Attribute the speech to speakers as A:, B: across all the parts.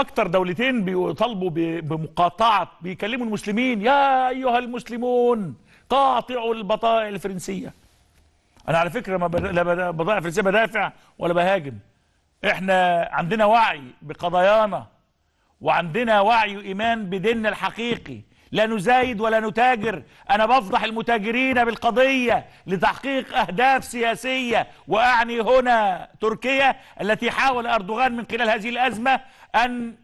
A: اكتر دولتين بيطالبوا بمقاطعه بيكلموا المسلمين يا ايها المسلمون قاطعوا البضائع الفرنسيه انا على فكره ما لا بضائع فرنسيه بدافع ولا بهاجم احنا عندنا وعي بقضايانا وعندنا وعي وايمان بديننا الحقيقي لا نزايد ولا نتاجر أنا بفضح المتاجرين بالقضية لتحقيق أهداف سياسية وأعني هنا تركيا التي حاول أردوغان من خلال هذه الأزمة أن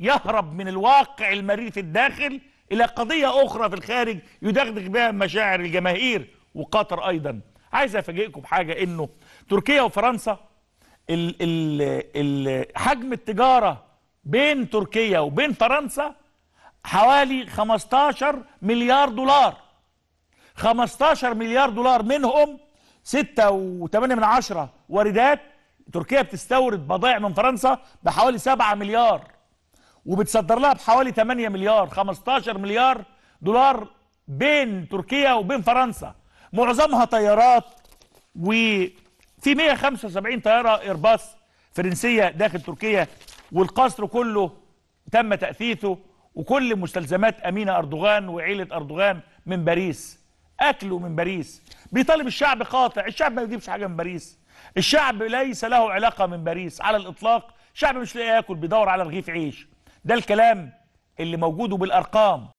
A: يهرب من الواقع المرير في الداخل إلى قضية أخرى في الخارج يدغدغ بها مشاعر الجماهير وقطر أيضا عايز أفاجئكم بحاجة أنه تركيا وفرنسا ال ال حجم التجارة بين تركيا وبين فرنسا حوالي 15 مليار دولار 15 مليار دولار منهم 6.8 من عشرة واردات تركيا بتستورد بضائع من فرنسا بحوالي 7 مليار وبتصدر لها بحوالي 8 مليار 15 مليار دولار بين تركيا وبين فرنسا معظمها طيارات وفي 175 طيارة ايرباص فرنسية داخل تركيا والقصر كله تم تأثيثه وكل مستلزمات أمينة أردوغان وعيلة أردوغان من باريس أكله من باريس بيطالب الشعب قاطع الشعب ما يجيبش حاجة من باريس الشعب ليس له علاقة من باريس على الإطلاق شعب مش لاقي ياكل بيدور على رغيف عيش ده الكلام اللي موجوده بالأرقام